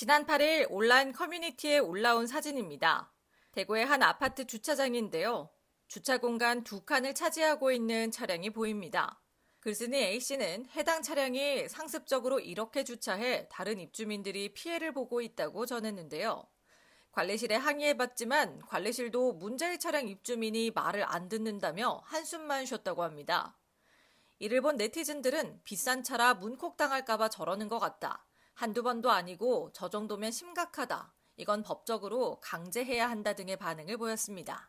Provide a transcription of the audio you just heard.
지난 8일 온라인 커뮤니티에 올라온 사진입니다. 대구의 한 아파트 주차장인데요. 주차 공간 두 칸을 차지하고 있는 차량이 보입니다. 글쓴이 A씨는 해당 차량이 상습적으로 이렇게 주차해 다른 입주민들이 피해를 보고 있다고 전했는데요. 관리실에 항의해봤지만 관리실도 문제의 차량 입주민이 말을 안 듣는다며 한숨만 쉬었다고 합니다. 이를 본 네티즌들은 비싼 차라 문콕 당할까봐 저러는 것 같다. 한두 번도 아니고 저 정도면 심각하다. 이건 법적으로 강제해야 한다 등의 반응을 보였습니다.